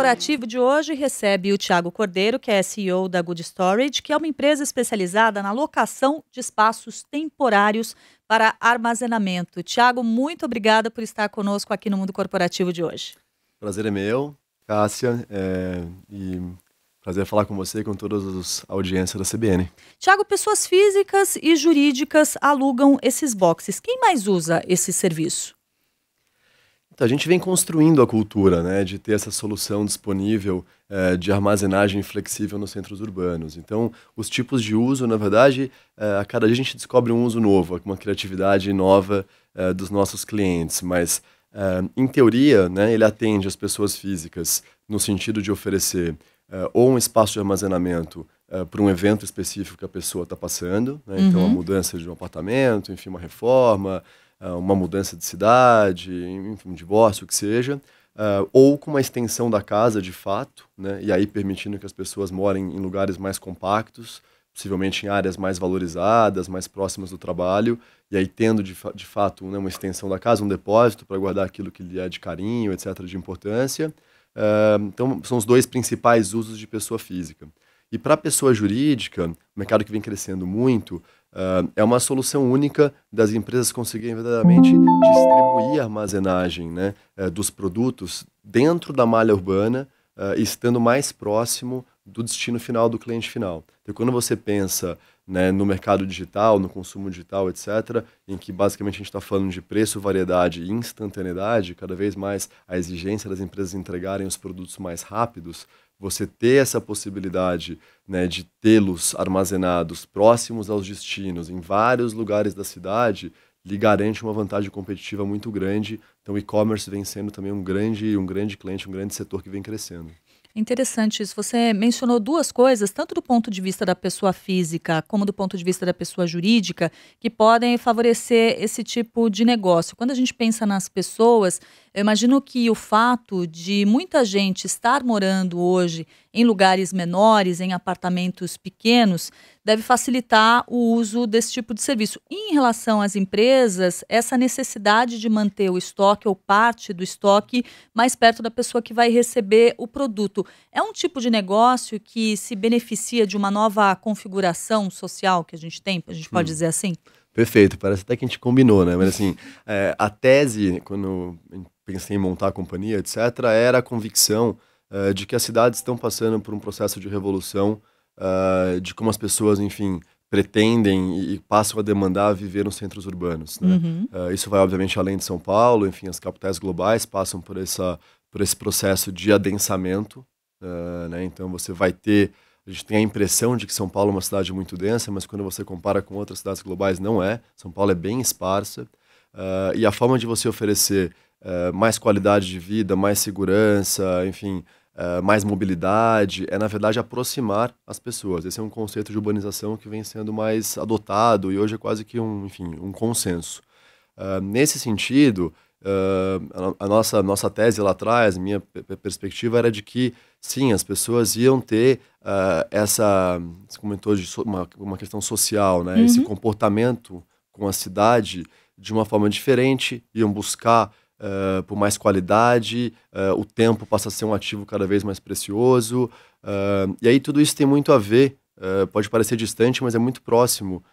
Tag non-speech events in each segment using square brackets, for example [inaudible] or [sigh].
corporativo de hoje recebe o Tiago Cordeiro, que é CEO da Good Storage, que é uma empresa especializada na locação de espaços temporários para armazenamento. Tiago, muito obrigada por estar conosco aqui no Mundo Corporativo de hoje. Prazer é meu, Cássia, é, e prazer falar com você e com todas as audiências da CBN. Tiago, pessoas físicas e jurídicas alugam esses boxes. Quem mais usa esse serviço? A gente vem construindo a cultura né, de ter essa solução disponível eh, de armazenagem flexível nos centros urbanos. Então, os tipos de uso, na verdade, eh, a cada dia a gente descobre um uso novo, uma criatividade nova eh, dos nossos clientes. Mas, em teoria, né, ele atende as pessoas físicas no sentido de oferecer ou um espaço de armazenamento Uh, para um evento específico que a pessoa está passando. Né? Uhum. Então, a uhum. mudança de um apartamento, enfim, uma reforma, ah, uma mudança de cidade, enfim, um divórcio, o que seja, ah, ou com uma extensão da casa de fato, né? e aí permitindo que as pessoas morem em lugares mais compactos, possivelmente em áreas mais valorizadas, mais próximas do trabalho, e aí tendo de, de fato né, uma extensão da casa, um depósito para guardar aquilo que lhe é de carinho, etc., de importância. Uh, então, são os dois principais usos de pessoa física. E para a pessoa jurídica, mercado que vem crescendo muito, Uh, é uma solução única das empresas conseguirem verdadeiramente distribuir a armazenagem né, uh, dos produtos dentro da malha urbana, uh, estando mais próximo do destino final do cliente final. Então, quando você pensa né, no mercado digital, no consumo digital, etc., em que basicamente a gente está falando de preço, variedade e instantaneidade, cada vez mais a exigência das empresas entregarem os produtos mais rápidos, você ter essa possibilidade né, de tê-los armazenados próximos aos destinos, em vários lugares da cidade, lhe garante uma vantagem competitiva muito grande. Então, o e-commerce vem sendo também um grande, um grande cliente, um grande setor que vem crescendo. Interessante isso. Você mencionou duas coisas, tanto do ponto de vista da pessoa física, como do ponto de vista da pessoa jurídica, que podem favorecer esse tipo de negócio. Quando a gente pensa nas pessoas, eu imagino que o fato de muita gente estar morando hoje em lugares menores, em apartamentos pequenos, deve facilitar o uso desse tipo de serviço. E em relação às empresas, essa necessidade de manter o estoque ou parte do estoque mais perto da pessoa que vai receber o produto é um tipo de negócio que se beneficia de uma nova configuração social que a gente tem, a gente hum. pode dizer assim? Perfeito, parece até que a gente combinou, né? Mas assim, é, a tese, quando pensei em montar a companhia, etc., era a convicção uh, de que as cidades estão passando por um processo de revolução, uh, de como as pessoas, enfim, pretendem e, passam a demandar viver nos centros urbanos. Né? Uhum. Uh, isso vai, obviamente, além de São Paulo, enfim, as capitais globais passam por, essa, por esse processo de adensamento. né? Então, você vai ter. A gente tem a impressão de que São Paulo é uma cidade muito densa, mas quando você compara com outras cidades globais, não é. São Paulo é bem esparsa. Uh, e a forma de você oferecer eh, mais qualidade de vida, mais segurança, enfim, uh, mais mobilidade, é na verdade aproximar as pessoas. Esse é um conceito de urbanização que vem sendo mais adotado e hoje é quase que um, enfim, um consenso. Uh, nesse sentido, Uh, a, nossa, nossa tese lá atrás, minha perspectiva era de que, sim, as pessoas iam ter uh, essa. Você comentou de so uma, uma questão social, né? Uhum. Esse comportamento com a cidade de uma forma diferente, iam buscar uh, por mais qualidade, uh, o tempo passa a ser um ativo cada vez mais precioso. Uh, e aí tudo isso tem muito a ver, pode parecer distante, mas é muito próximo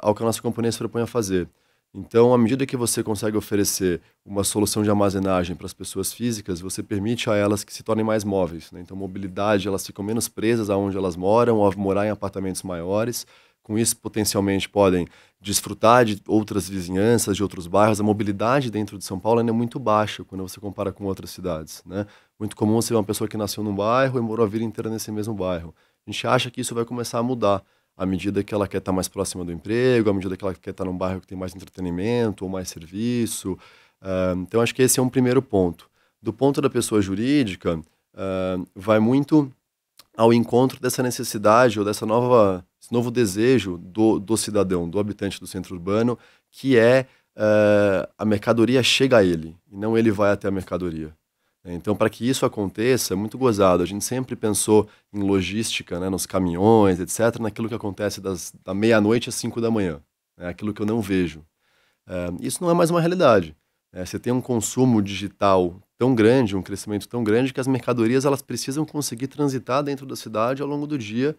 ao que a nossa companhia se propõe a fazer. Então, à medida que você consegue oferecer uma solução de armazenagem para as pessoas físicas, você permite a elas que se tornem mais móveis. Né? Então, mobilidade, elas ficam menos presas aonde elas moram, ou morar em apartamentos maiores. Com isso, potencialmente podem desfrutar de outras vizinhanças, de outros bairros. A mobilidade dentro de São Paulo ainda é muito baixa quando você compara com outras cidades. Né? Muito comum você uma pessoa que nasceu num bairro e morou a vida inteira nesse mesmo bairro. A gente acha que isso vai começar a mudar à medida que ela quer estar mais próxima do emprego, à medida que ela quer estar num bairro que tem mais entretenimento ou mais serviço. Uh, então, acho que esse é um primeiro ponto. Do ponto da pessoa jurídica, uh, vai muito ao encontro dessa necessidade ou dessa nova esse novo desejo do, do cidadão, do habitante do centro urbano, que é uh, a mercadoria chega a ele e não ele vai até a mercadoria. Então, para que isso aconteça, é muito gozado. A gente sempre pensou em logística, né, nos caminhões, etc., naquilo que acontece das, da meia-noite às cinco da manhã, né, aquilo que eu não vejo. Uh, isso não é mais uma realidade. É, você tem um consumo digital tão grande, um crescimento tão grande, que as mercadorias elas precisam conseguir transitar dentro da cidade ao longo do dia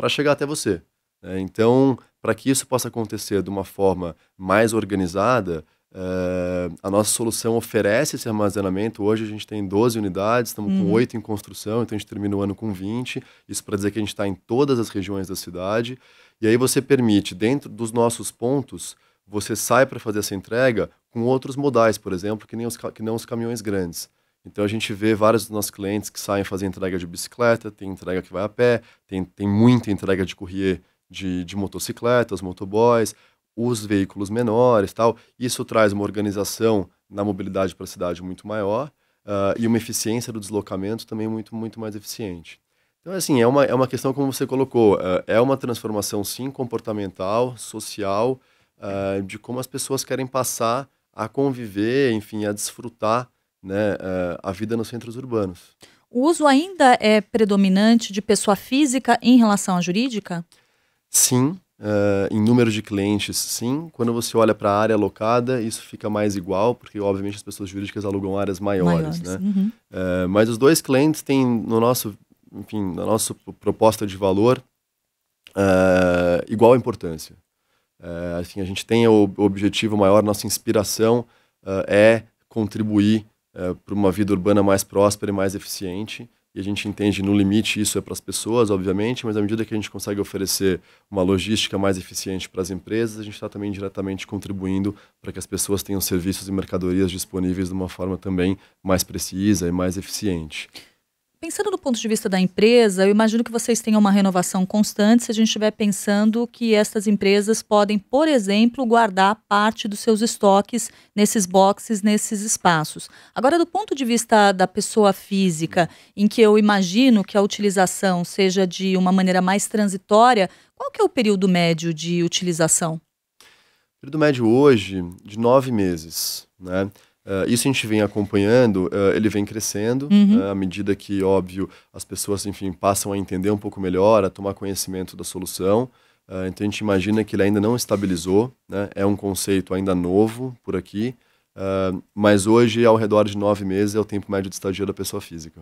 para chegar até você. É, então, para que isso possa acontecer de uma forma mais organizada, é, a nossa solução oferece esse armazenamento. Hoje a gente tem 12 unidades, estamos com 8 uhum. em construção, então a gente termina o ano com 20. Isso para dizer que a gente está em todas as regiões da cidade. E aí você permite, dentro dos nossos pontos, você sai para fazer essa entrega com outros modais, por exemplo, que, nem os, que não os caminhões grandes. Então a gente vê vários dos nossos clientes que saem fazer entrega de bicicleta, tem entrega que vai a pé, tem, tem muita entrega de courrier de, de motocicletas, motoboys, os veículos menores tal. Isso traz uma organização na mobilidade para a cidade muito maior uh, e uma eficiência do deslocamento também muito, muito mais eficiente. Então, é assim, é uma, é uma questão como você colocou, uh, é uma transformação, sim, comportamental, social, uh, de como as pessoas querem passar a conviver, enfim, a desfrutar né, a vida nos centros urbanos. O uso ainda é predominante de pessoa física em relação à jurídica? Sim, uh, em número de clientes, sim. Quando você olha para a área alocada, isso fica mais igual, porque obviamente as pessoas jurídicas alugam áreas maiores, maiores né? Uhum. Uh, mas os dois clientes têm no nosso, enfim, na nossa proposta de valor uh, igual importância. assim, a gente tem o objetivo maior, nossa inspiração é contribuir é, eh, para uma vida urbana mais próspera e mais eficiente. E a gente entende no limite isso é para as pessoas, obviamente, mas à medida que a gente consegue oferecer uma logística mais eficiente para as empresas, a gente está também diretamente contribuindo para que as pessoas tenham serviços e mercadorias disponíveis de uma forma também mais precisa e mais eficiente. Pensando do ponto de vista da empresa, eu imagino que vocês tenham uma renovação constante se a gente estiver pensando que estas empresas podem, por exemplo, guardar parte dos seus estoques nesses boxes, nesses espaços. Agora, do ponto de vista da pessoa física, em que eu imagino que a utilização seja de uma maneira mais transitória, qual que é o período médio de utilização? O período médio hoje, de nove meses, né? Uh, isso a gente vem acompanhando, uh, ele vem crescendo, uhum. uh, à medida que, óbvio, as pessoas, enfim, passam a entender um pouco melhor, a tomar conhecimento da solução. então, a gente imagina que ele ainda não estabilizou, né? é um conceito ainda novo por aqui, mas hoje, ao redor de nove meses, é o tempo médio de estadia da pessoa física.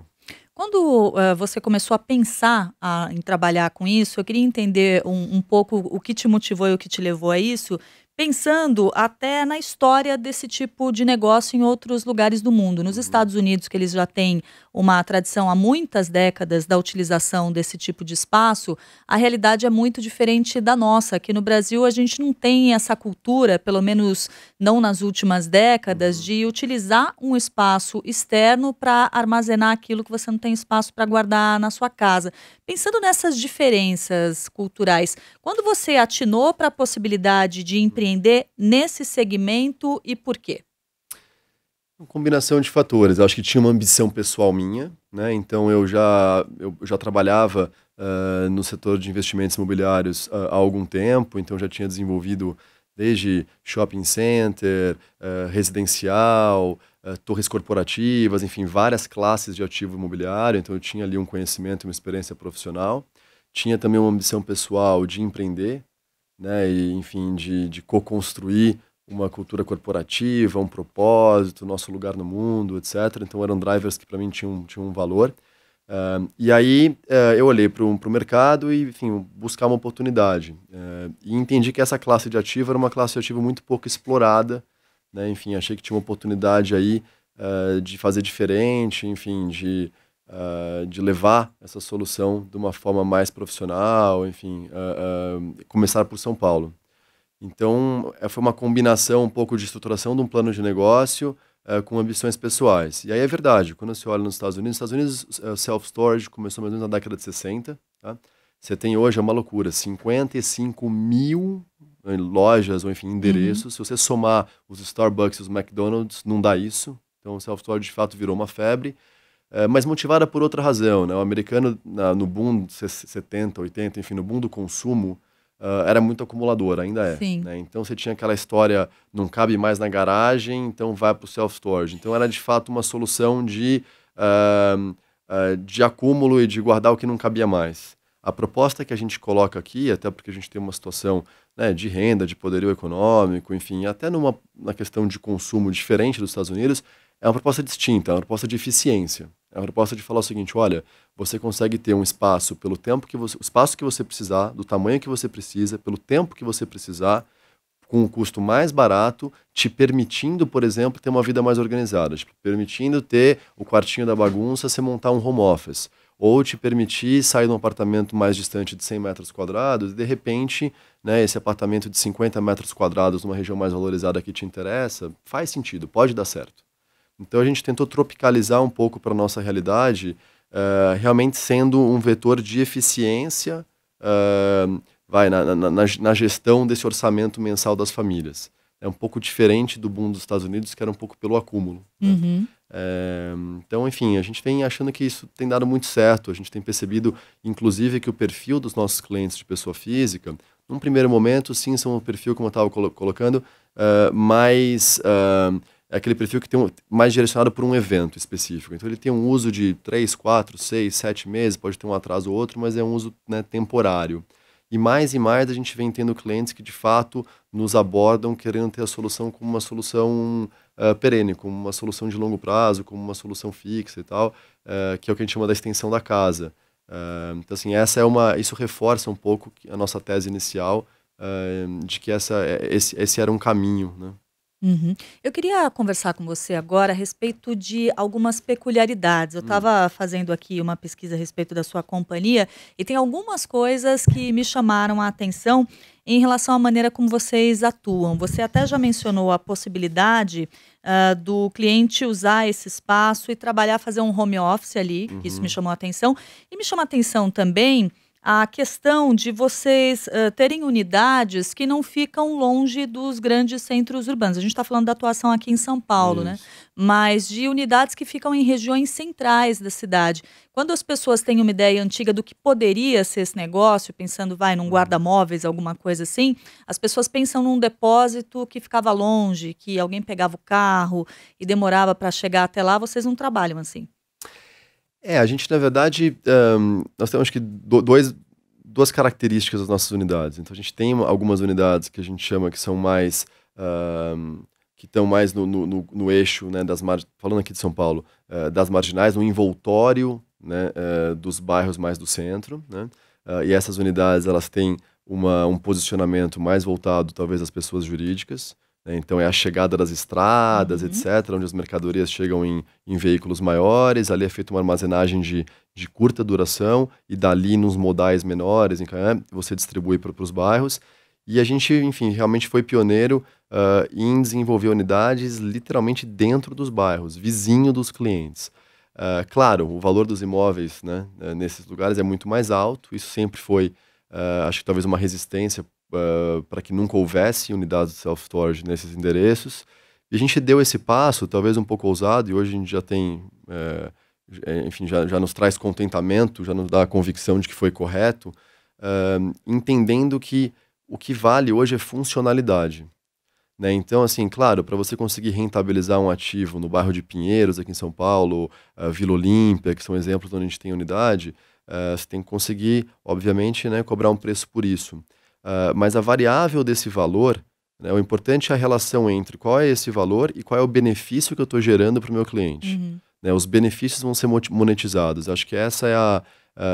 Quando você começou a pensar a, em trabalhar com isso, eu queria entender um, um pouco o que te motivou e o que te levou a isso, pensando até na história desse tipo de negócio em outros lugares do mundo. Nos uhum. Estados Unidos, que eles já têm uma tradição há muitas décadas da utilização desse tipo de espaço, a realidade é muito diferente da nossa. Aqui no Brasil, a gente não tem essa cultura, pelo menos não nas últimas décadas, uhum. de utilizar um espaço externo para armazenar aquilo que você não tem espaço para guardar na sua casa. Pensando nessas diferenças culturais, quando você atinou para a possibilidade de empreender, empreender nesse segmento e por quê? Uma combinação de fatores. Eu acho que tinha uma ambição pessoal minha, né? Então eu já eu já trabalhava uh, no setor de investimentos imobiliários uh, há algum tempo, então já tinha desenvolvido desde shopping center, uh, residencial, torres corporativas, enfim, várias classes de ativo imobiliário. Então eu tinha ali um conhecimento, uma experiência profissional. Tinha também uma ambição pessoal de empreender, né? E, enfim, de, de co-construir uma cultura corporativa, um propósito, nosso lugar no mundo, etc. Então eram drivers que para mim tinham, tinham um valor. Uh, e aí uh, eu olhei para o mercado e, enfim, buscar uma oportunidade. Uh, e entendi que essa classe de ativo era uma classe de ativo muito pouco explorada. Né? Enfim, achei que tinha uma oportunidade aí eh, de fazer diferente, enfim, de uh, de levar essa solução de uma forma mais profissional, enfim, uh, começar por São Paulo. Então, eh, foi uma combinação um pouco de estruturação de um plano de negócio eh, com ambições pessoais. E aí é verdade, quando você olha nos Estados Unidos, nos Estados Unidos, eh, self-storage começou mais ou menos na década de 60, tá? Você tem hoje, é uma loucura, 55 mil lojas, ou enfim, endereços. Uhum. Se você somar os Starbucks e os McDonald's, não dá isso. Então, o self-storage de fato virou uma febre. Eh, mas motivada por outra razão. Né? O americano, no boom 70, 80, enfim, no boom do consumo, eh, era muito acumulador, ainda é. Né? Então você tinha aquela história, não cabe mais na garagem, então vai para o self-storage. Então era de fato uma solução de, uh, uh, de acúmulo e de guardar o que não cabia mais. A proposta que a gente coloca aqui, até porque a gente tem uma situação né, de renda, de poderio econômico, enfim, até numa, na questão de consumo diferente dos Estados Unidos, é uma proposta distinta, é uma proposta de eficiência. A proposta é de falar o seguinte: olha, você consegue ter um espaço pelo tempo que você, o espaço que você precisar, do tamanho que você precisa, pelo tempo que você precisar, com um custo mais barato, te permitindo, por exemplo, ter uma vida mais organizada, te tipo, permitindo ter o quartinho da bagunça, você montar um home office, ou te permitir sair de um apartamento mais distante de 100 metros quadrados e, de repente, né, esse apartamento de 50 metros quadrados numa região mais valorizada que te interessa, faz sentido, pode dar certo. Então a gente tentou tropicalizar um pouco para a nossa realidade, uh, realmente sendo um vetor de eficiência uh, vai, na, na, na, gestão desse orçamento mensal das famílias. É um pouco diferente do boom dos Estados Unidos, que era um pouco pelo acúmulo. Né? Uhum. Né? É, então, enfim, a gente vem achando que isso tem dado muito certo. A gente tem percebido, inclusive, que o perfil dos nossos clientes de pessoa física, num primeiro momento, sim, são um perfil, como eu estava colo colocando, uh, mais. Uh, é aquele perfil que tem um, mais direcionado por um evento específico. Então ele tem um uso de 3, 4, 6, 7 meses, pode ter um atraso ou outro, mas é um uso né, temporário. E mais e mais a gente vem tendo clientes que de fato nos abordam querendo ter a solução como uma solução uh, perene, como uma solução de longo prazo, como uma solução fixa e tal, uh, que é o que a gente chama da extensão da casa. Uh, então assim, essa é uma, isso reforça um pouco a nossa tese inicial de que essa, esse, esse era um caminho, né? Uhum. Eu queria conversar com você agora a respeito de algumas peculiaridades. Eu estava hum. fazendo aqui uma pesquisa a respeito da sua companhia e tem algumas coisas que me chamaram a atenção em relação à maneira como vocês atuam. Você até já mencionou a possibilidade uh, do cliente usar esse espaço e trabalhar, fazer um home office ali, uhum. isso me uhum. chamou a atenção. E me chama a atenção também a questão de vocês uh, terem unidades que não ficam longe dos grandes centros urbanos. A gente está falando da atuação aqui em São Paulo, né? Isso. né? Mas de unidades que ficam em regiões centrais da cidade. Quando as pessoas têm uma ideia antiga do que poderia ser esse negócio, pensando, vai, num hum. guarda-móveis, alguma coisa assim, as pessoas pensam num depósito que ficava longe, que alguém pegava o carro e demorava para chegar até lá. Vocês não trabalham assim. É, a gente, na verdade, um, nós temos que dois, duas características das nossas unidades. Então, a gente tem algumas unidades que a gente chama que são mais. Um, que estão mais no, no, no, no, eixo, né, das falando aqui de São Paulo, uh, das marginais, no envoltório né, uh, dos bairros mais do centro. Né, uh, e essas unidades elas têm uma, um posicionamento mais voltado, talvez, às pessoas jurídicas. Né? Então é a chegada das estradas, uhum. etc., onde as mercadorias chegam em, em, veículos maiores, ali é feita uma armazenagem de, de curta duração, e dali nos modais menores, em né? você distribui para os bairros. E a gente, enfim, realmente foi pioneiro uh, em desenvolver unidades literalmente dentro dos bairros, vizinho dos clientes. Uh, claro, o valor dos imóveis né, nesses lugares é muito mais alto, isso sempre foi, uh, acho que talvez uma resistência ah, para que nunca houvesse unidades de self-storage nesses endereços. E a gente deu esse passo, talvez um pouco ousado, e hoje a gente já tem, é, enfim, já, já nos traz contentamento, já nos dá a convicção de que foi correto, ah, entendendo que o que vale hoje é funcionalidade. Né? Então, assim, claro, para você conseguir rentabilizar um ativo no bairro de Pinheiros, aqui em São Paulo, uh, Vila Olímpia, que são exemplos onde a gente tem unidade, uh, você tem que conseguir, obviamente, né, cobrar um preço por isso. Uh, mas a variável desse valor, né, o importante é a relação entre qual é esse valor e qual é o benefício que eu estou gerando para o meu cliente. Uhum. Né, os benefícios vão ser monetizados. Acho que essa é a,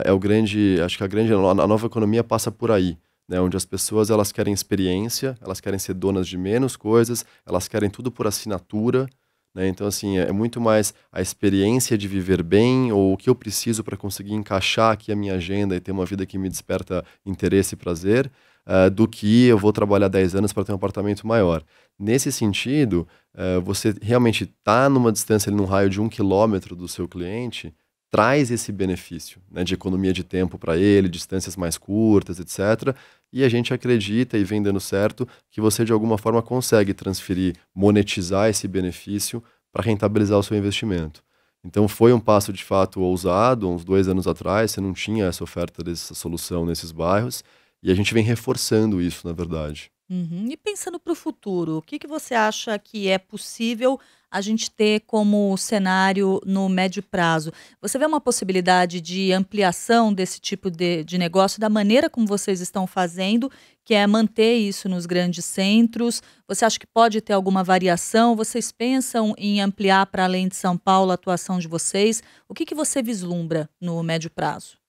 é o grande, acho que a grande, a nova economia passa por aí. Né, onde as pessoas elas querem experiência, elas querem ser donas de menos coisas, elas querem tudo por assinatura, né? Então, assim, é, é muito mais a experiência de viver bem ou o que eu preciso para conseguir encaixar aqui a minha agenda e ter uma vida que me desperta interesse e prazer, uh, do que eu vou trabalhar 10 anos para ter um apartamento maior. Nesse sentido, uh, você realmente está numa distância, ali, num raio de um quilômetro do seu cliente, traz esse benefício né, de economia de tempo para ele, distâncias mais curtas, etc. E a gente acredita e vem dando certo que você, de alguma forma, consegue transferir, monetizar esse benefício para rentabilizar o seu investimento. Então foi um passo de fato ousado, uns dois anos atrás, você não tinha essa oferta dessa solução nesses bairros. E a gente vem reforçando isso, na verdade. Uhum. E pensando para o futuro, o que, que você acha que é possível a gente ter como cenário no médio prazo? Você vê uma possibilidade de ampliação desse tipo de, de negócio, da maneira como vocês estão fazendo, que é manter isso nos grandes centros? Você acha que pode ter alguma variação? Vocês pensam em ampliar para além de São Paulo a atuação de vocês? O que, que você vislumbra no médio prazo?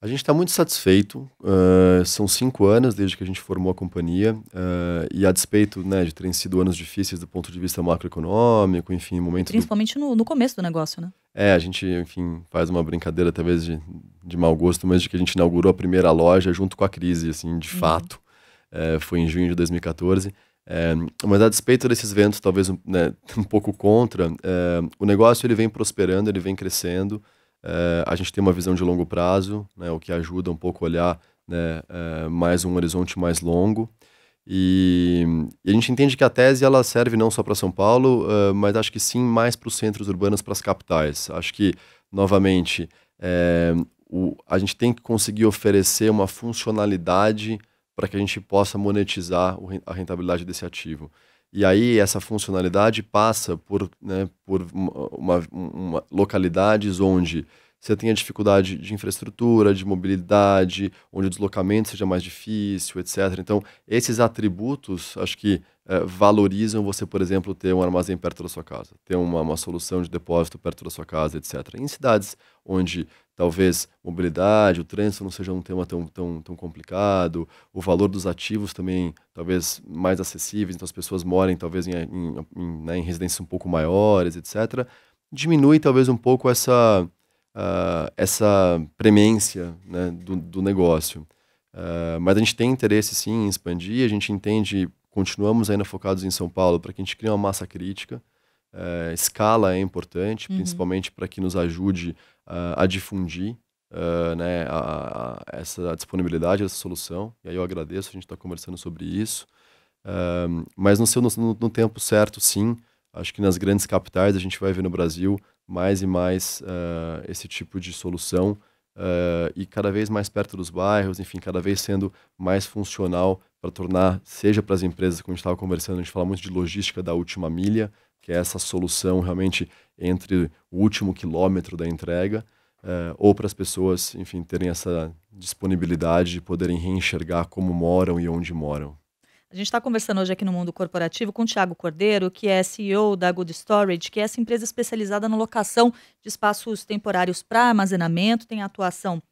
A gente está muito satisfeito. Uh, são cinco anos desde que a gente formou a companhia uh, e a despeito né, de terem sido anos difíceis do ponto de vista macroeconômico, enfim, momento principalmente do... no, no, começo do negócio, né? É, a gente, enfim, faz uma brincadeira talvez de, de mau gosto, mas de que a gente inaugurou a primeira loja junto com a crise, assim, de uhum. fato, eh, foi em junho de 2014. mas a despeito desses ventos, talvez né, [laughs] um pouco contra, o negócio ele vem prosperando, ele vem crescendo. É, a gente tem uma visão de longo prazo, né, o que ajuda um pouco a olhar né, é, mais um horizonte mais longo. E, e, a gente entende que a tese ela serve não só para São Paulo, uh, mas acho que sim mais para os centros urbanos, para as capitais. Acho que, novamente, é, o, a gente tem que conseguir oferecer uma funcionalidade para que a gente possa monetizar a rentabilidade desse ativo. E aí essa funcionalidade passa por, né, por uma, uma, localidades onde você tenha dificuldade de infraestrutura, de mobilidade, onde o deslocamento seja mais difícil, etc. Então, esses atributos, acho que eh, valorizam você, por exemplo, ter um armazém perto da sua casa, ter uma, uma solução de depósito perto da sua casa, etc. Em cidades onde talvez mobilidade, o trânsito não seja um tema tão, tão, tão complicado, o valor dos ativos também talvez mais acessíveis, então as pessoas morem talvez em, em, em, né, em residências um pouco maiores, etc., diminui talvez um pouco essa, uh, essa premência né, do, do negócio. Uh, mas a gente tem interesse sim em expandir, a gente entende continuamos ainda focados em São Paulo para que a gente crie uma massa crítica. É, escala é importante, uhum. principalmente para que nos ajude uh, a difundir uh, né, a, a essa disponibilidade essa solução. E aí eu agradeço, a gente está conversando sobre isso. Uh, mas no, seu, no, no, tempo certo, sim. Acho que nas grandes capitais a gente vai ver no Brasil mais e mais esse tipo de solução uh, e cada vez mais perto dos bairros, enfim, cada vez sendo mais funcional para tornar, seja para as empresas, como a gente estava conversando, a gente fala muito de logística da última milha, que é essa solução realmente entre o último quilômetro da entrega, uh, ou para as pessoas, enfim, terem essa disponibilidade de poderem reenxergar como moram e onde moram. A gente está conversando hoje aqui no Mundo Corporativo com o Tiago Cordeiro, que é CEO da Good Storage, que é essa empresa especializada na locação de espaços temporários para armazenamento, tem atuação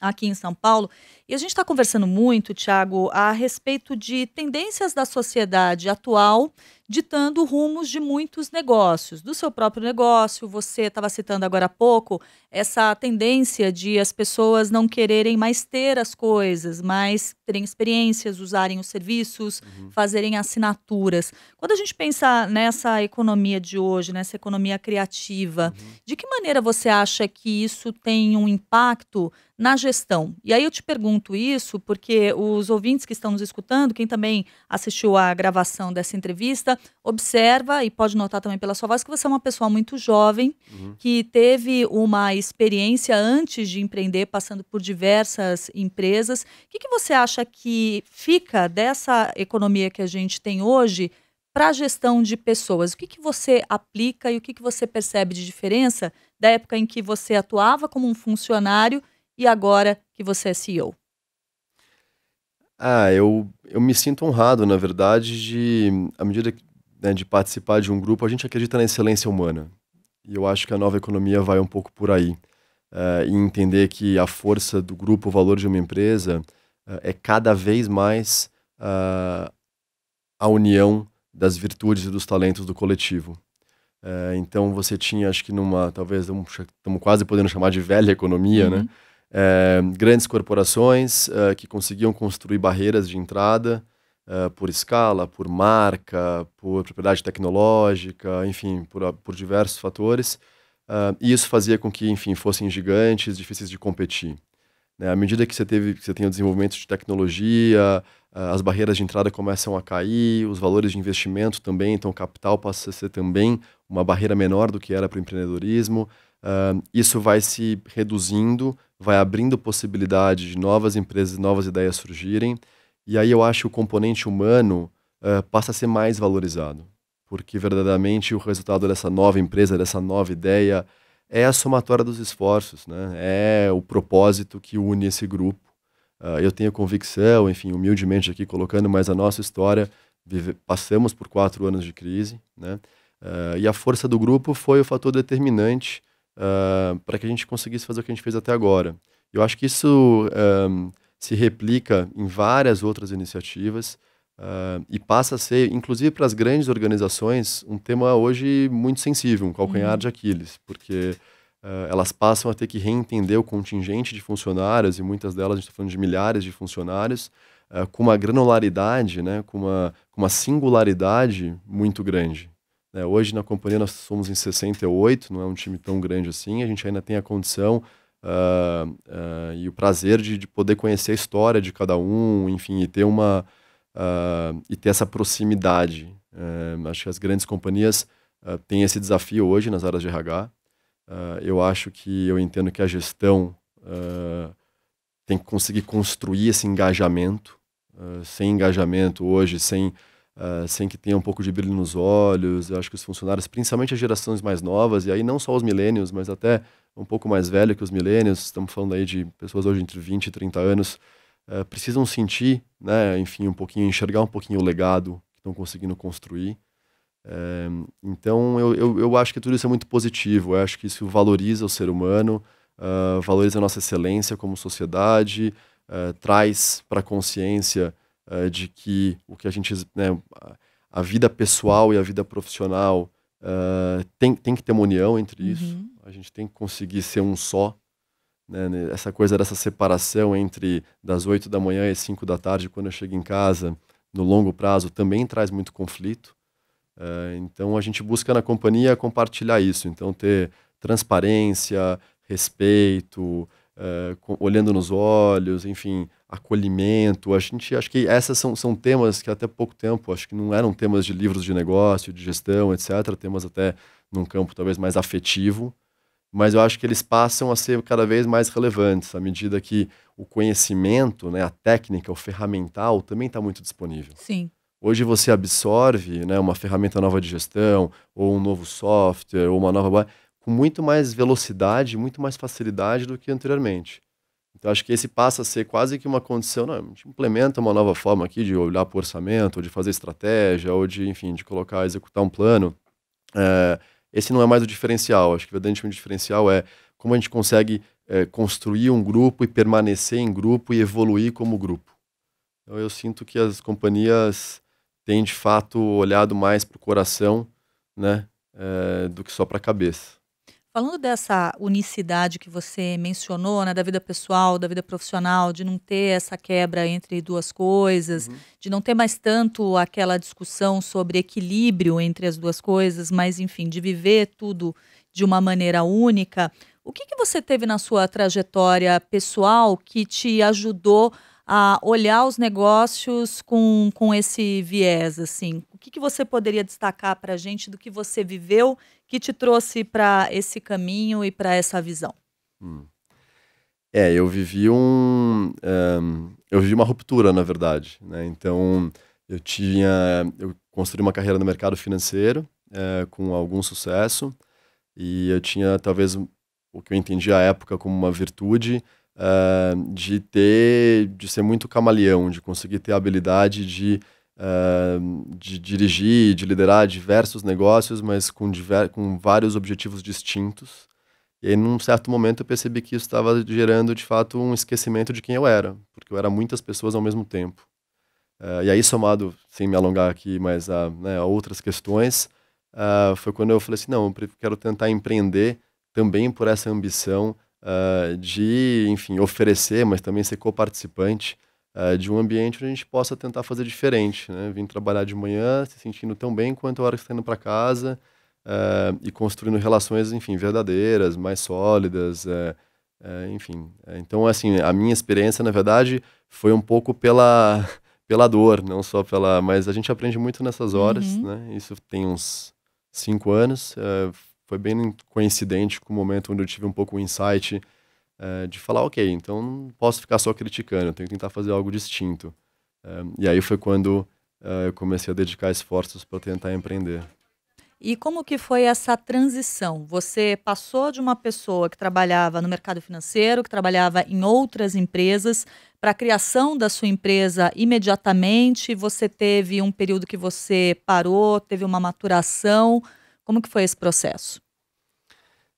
aqui em São Paulo. E a gente está conversando muito, Tiago, a respeito de tendências da sociedade atual ditando rumos de muitos negócios, do seu próprio negócio. Você estava citando agora há pouco essa tendência de as pessoas não quererem mais ter as coisas, mas terem experiências, usarem os serviços, uhum. fazerem assinaturas. Quando a gente pensa nessa economia de hoje, nessa economia criativa, uhum. de que maneira você acha que isso tem um impacto na gestão. E aí eu te pergunto isso porque os ouvintes que estão nos escutando, quem também assistiu à gravação dessa entrevista, observa e pode notar também pela sua voz que você é uma pessoa muito jovem, uhum. que teve uma experiência antes de empreender, passando por diversas empresas. O que, que você acha que fica dessa economia que a gente tem hoje para a gestão de pessoas? O que, que você aplica e o que, que você percebe de diferença da época em que você atuava como um funcionário e agora que você é CEO? Ah, eu, eu me sinto honrado, na verdade, de, à medida né, de participar de um grupo, a gente acredita na excelência humana. E eu acho que a nova economia vai um pouco por aí. Uh, eh, e entender que a força do grupo, o valor de uma empresa, uh, é cada vez mais uh, a união das virtudes e dos talentos do coletivo. Eh, então você tinha, acho que numa, talvez estamos quase podendo chamar de velha economia, né? uhum. né? é, grandes corporações é, que conseguiam construir barreiras de entrada é, por escala, por marca, por propriedade tecnológica, enfim, por, por diversos fatores. É, e isso fazia com que, enfim, fossem gigantes, difíceis de competir. Né? À medida que você, teve, que você tem o desenvolvimento de tecnologia, é, as barreiras de entrada começam a cair, os valores de investimento também, então o capital passa a ser também uma barreira menor do que era para o empreendedorismo. Uh, isso vai se reduzindo vai abrindo possibilidade de novas empresas, novas ideias surgirem. E aí eu acho que o componente humano uh, passa a ser mais valorizado, porque verdadeiramente o resultado dessa nova empresa, dessa nova ideia, é a somatória dos esforços, né? É o propósito que une esse grupo. Uh, eu tenho convicção, enfim, humildemente aqui colocando, mas a nossa história vive, passamos por quatro anos de crise, né? Uh, e a força do grupo foi o fator determinante uh, para que a gente conseguisse fazer o que a gente fez até agora. Eu acho que isso se replica em várias outras iniciativas uh, e passa a ser, inclusive para as grandes organizações, um tema hoje muito sensível, um calcanhar uhum. de Aquiles, porque uh, elas passam a ter que reentender o contingente de funcionários, e muitas delas, a gente está falando de milhares de funcionários, uh, com uma granularidade, né, com, uma, com uma singularidade muito grande. Né? Hoje na companhia nós somos em 68, não é um time tão grande assim, a gente ainda tem a condição uh, uh, e o prazer de, de, poder conhecer a história de cada um, enfim, e ter uma uh, e ter essa proximidade. É, acho que as grandes companhias têm esse desafio hoje nas áreas de RH. eu acho que eu entendo que a gestão tem que conseguir construir esse engajamento. sem engajamento hoje, sem uh, sem que tenha um pouco de brilho nos olhos. Eu acho que os funcionários, principalmente as gerações mais novas, e aí não só os milênios, mas até um pouco mais velho que os milênios, estamos falando aí de pessoas hoje entre 20 e 30 anos, uh, precisam sentir, né, enfim, um pouquinho, enxergar um pouquinho o legado que estão conseguindo construir. Uh, então, eu, eu, eu, acho que tudo isso é muito positivo. Eu acho que isso valoriza o ser humano, ah, valoriza a nossa excelência como sociedade, traz para a consciência uh, de que o que a gente. Né, a vida pessoal e a vida profissional uh, tem, tem que ter uma união entre uhum. isso. A gente tem que conseguir ser um só. Né, essa coisa dessa separação entre das oito da manhã e cinco da tarde, quando eu chego em casa, no longo prazo, também traz muito conflito. Uh, então a gente busca na companhia compartilhar isso. Então, ter transparência, respeito, uh, com, olhando nos olhos, enfim, acolhimento. A gente acho que essas são, são temas que até pouco tempo, acho que não eram temas de livros de negócio, de gestão, etc. Temas até num campo talvez mais afetivo, mas eu acho que eles passam a ser cada vez mais relevantes à medida que o conhecimento, né, a técnica, o ferramental também está muito disponível. Sim. Hoje você absorve né, uma ferramenta nova de gestão, ou um novo software, ou uma nova. com muito mais velocidade, muito mais facilidade do que anteriormente. Então, acho que esse passa a ser quase que uma condição, não, né, a gente implementa uma nova forma aqui de olhar para o orçamento, ou de fazer estratégia, ou de, enfim, de colocar, executar um plano. É, esse não é mais o diferencial. Acho que, verdadeiramente, o diferencial é como a gente consegue é, construir um grupo e permanecer em grupo e evoluir como grupo. Então, eu sinto que as companhias têm, de fato, olhado mais para o coração, né, é, do que só para a cabeça. Falando dessa unicidade que você mencionou, né, da vida pessoal, da vida profissional, de não ter essa quebra entre duas coisas, uhum. de não ter mais tanto aquela discussão sobre equilíbrio entre as duas coisas, mas enfim, de viver tudo de uma maneira única. O que, que você teve na sua trajetória pessoal que te ajudou a olhar os negócios com, com esse viés, assim. O que, que você poderia destacar para a gente do que você viveu que te trouxe para esse caminho e para essa visão? Hum. É, eu vivi um, um, eh, eu vivi uma ruptura, na verdade. Né? Então, eu tinha, eu construí uma carreira no mercado financeiro é, com algum sucesso e eu tinha talvez o que eu entendi à época como uma virtude uh, de ter, de ser muito camaleão, de conseguir ter a habilidade de, uh, de dirigir, de liderar diversos negócios, mas com, diver, com vários objetivos distintos. E aí, num certo momento, eu percebi que isso estava gerando, de fato, um esquecimento de quem eu era, porque eu era muitas pessoas ao mesmo tempo. Uh, e aí, somado, sem me alongar aqui, mas a, né, a outras questões, uh, foi quando eu falei assim: não, eu quero tentar empreender também por essa ambição uh, de, enfim, oferecer, mas também ser co-participante uh, de um ambiente onde a gente possa tentar fazer diferente, né? Vim trabalhar de manhã se sentindo tão bem quanto a hora que está indo para casa uh, e construindo relações, enfim, verdadeiras, mais sólidas, é, é, enfim. Então, assim, a minha experiência, na verdade, foi um pouco pela [laughs] pela dor, não só pela. Mas a gente aprende muito nessas horas, uhum. né? Isso tem uns cinco anos. Uh, foi bem coincidente com o momento onde eu tive um pouco o insight é, de falar, ok, então não posso ficar só criticando, eu tenho que tentar fazer algo distinto. É, e aí foi quando é, eu comecei a dedicar esforços para tentar empreender. E como que foi essa transição? Você passou de uma pessoa que trabalhava no mercado financeiro, que trabalhava em outras empresas, para a criação da sua empresa imediatamente? Você teve um período que você parou, teve uma maturação? Como que foi esse processo?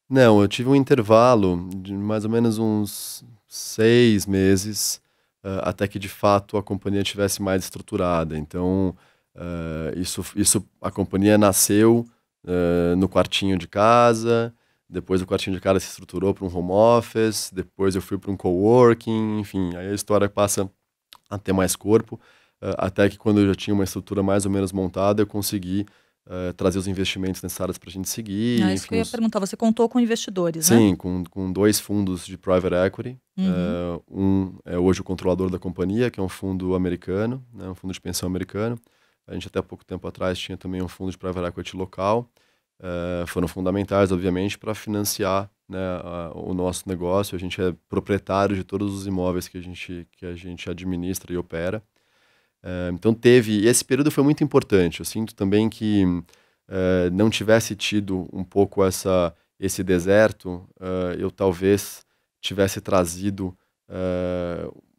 Não, eu tive um intervalo de mais ou menos uns seis meses uh, até que de fato a companhia tivesse mais estruturada. Então uh, isso, isso a companhia nasceu uh, no quartinho de casa. Depois o quartinho de casa se estruturou para um home office. Depois eu fui para um coworking. Enfim, aí a história passa a ter mais corpo. até que quando eu já tinha uma estrutura mais ou menos montada, eu consegui eh, trazer os investimentos necessários para a gente seguir. Ah, isso enfim, que eu ia os... perguntar. Você contou com investidores, Sim, né? Sim, com, com dois fundos de private equity. Uhum. Uh, um é hoje o controlador da companhia, que é um fundo americano, né, um fundo de pensão americano. A gente até pouco tempo atrás tinha também um fundo de private equity local. Uh, foram fundamentais, obviamente, para financiar né, a, o nosso negócio. A gente é proprietário de todos os imóveis que a gente, que a gente administra e opera. Uh, então teve, e esse período foi muito importante. Eu sinto também que uh, não tivesse tido um pouco essa, esse deserto, uh, eu talvez tivesse trazido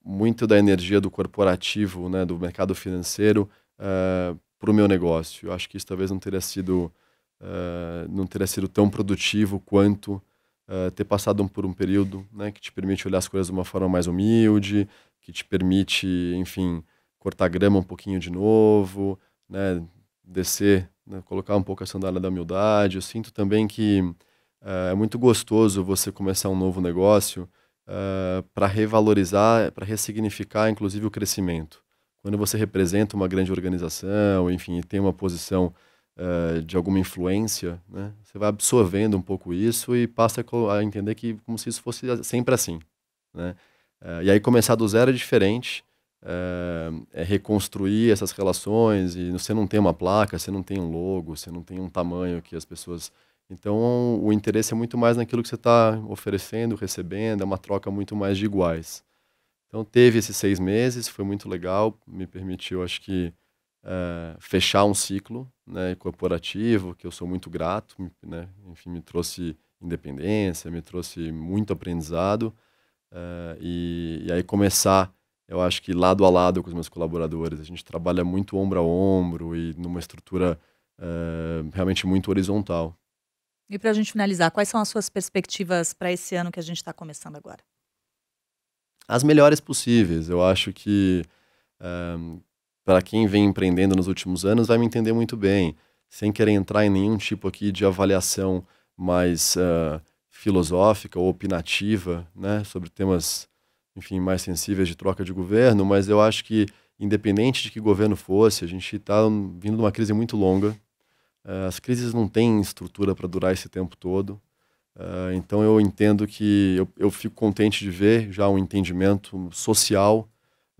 muito da energia do corporativo, né, do mercado financeiro, para o meu negócio. Eu acho que isso talvez não teria sido, não teria sido tão produtivo quanto ter passado por um período né, que te permite olhar as coisas de uma forma mais humilde, que te permite, enfim, cortar grama um pouquinho de novo, né? Descer, né? colocar um pouco a sandália da humildade. Eu sinto também que uh, é muito gostoso você começar um novo negócio uh, eh, para revalorizar, para ressignificar, inclusive, o crescimento. Quando você representa uma grande organização, enfim, e tem uma posição uh, de alguma influência, né? Você vai absorvendo um pouco isso e passa a entender que como se isso fosse sempre assim, né? e aí começar do zero é diferente, eh, é, reconstruir essas relações e você não tem uma placa, você não tem um logo, você não tem um tamanho que as pessoas. Então o interesse é muito mais naquilo que você está oferecendo, recebendo, é uma troca muito mais de iguais. Então teve esses seis meses, foi muito legal, me permitiu, acho que, é, fechar um ciclo né, corporativo, que eu sou muito grato, né, enfim, me trouxe independência, me trouxe muito aprendizado, é, e, e aí começar eu acho que lado a lado com os meus colaboradores. A gente trabalha muito ombro a ombro e numa estrutura eh, realmente muito horizontal. E para a gente finalizar, quais são as suas perspectivas para esse ano que a gente está começando agora? As melhores possíveis. Eu acho que eh, para quem vem empreendendo nos últimos anos vai me entender muito bem, sem querer entrar em nenhum tipo aqui de avaliação mais uh, filosófica ou opinativa, né, sobre temas enfim, mais sensíveis de troca de governo, mas eu acho que, independente de que governo fosse, a gente está vindo de uma crise muito longa. Eh, as crises não têm estrutura para durar esse tempo todo. Eh, então eu entendo que eu, eu fico contente de ver já um entendimento social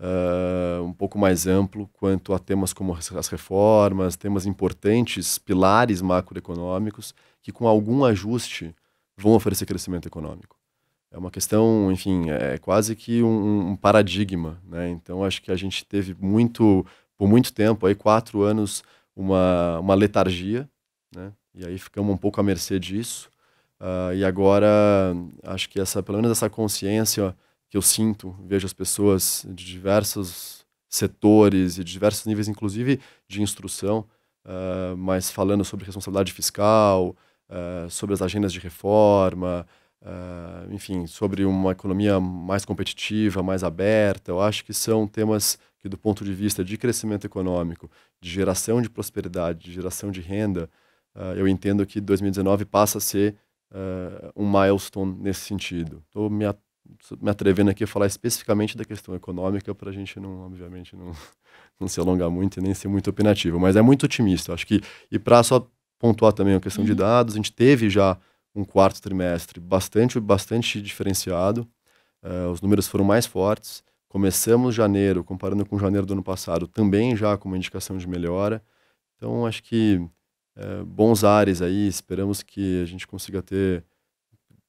eh, um pouco mais amplo quanto a temas como as reformas, temas importantes, pilares macroeconômicos, que com algum ajuste vão oferecer crescimento econômico é uma questão, enfim, é quase que um, um paradigma, né? Então acho que a gente teve muito, por muito tempo, aí quatro anos, uma, uma letargia, né? E aí ficamos um pouco à mercê disso. Uh, e agora acho que essa, pelo menos essa consciência que eu sinto, vejo as pessoas de diversos setores e de diversos níveis, inclusive de instrução, uh, mas falando sobre responsabilidade fiscal, uh, sobre as agendas de reforma. Uh, enfim, sobre uma economia mais competitiva, mais aberta. Eu acho que são temas que, do ponto de vista de crescimento econômico, de geração de prosperidade, de geração de renda, uh, eu entendo que 2019 passa a ser uh, um milestone nesse sentido. Estou me, at me, atrevendo aqui a falar especificamente da questão econômica para a gente não, obviamente, não, [laughs] não se alongar muito e nem ser muito opinativo, mas é muito otimista. Eu acho que, e para só pontuar também a questão uhum. de dados, a gente teve já um quarto trimestre bastante, bastante diferenciado. Uh, os números foram mais fortes. Começamos janeiro, comparando com janeiro do ano passado, também já com uma indicação de melhora. Então, acho que eh, bons ares aí. Esperamos que a gente consiga ter,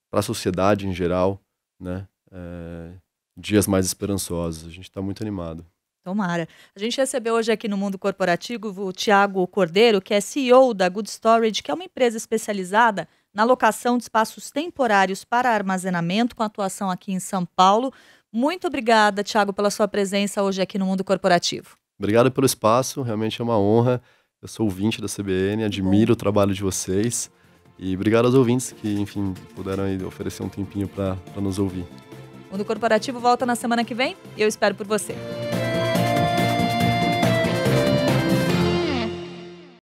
para a sociedade em geral, né, eh, dias mais esperançosos. A gente está muito animado. Tomara. A gente recebeu hoje aqui no Mundo Corporativo o Tiago Cordeiro, que é CEO da Good Storage, que é uma empresa especializada na locação de espaços temporários para armazenamento, com atuação aqui em São Paulo. Muito obrigada, Tiago, pela sua presença hoje aqui no Mundo Corporativo. Obrigado pelo espaço, realmente é uma honra. Eu sou ouvinte da CBN, admiro o trabalho de vocês. E obrigado aos ouvintes que, enfim, puderam oferecer um tempinho para nos ouvir. O Mundo Corporativo volta na semana que vem e eu espero por você.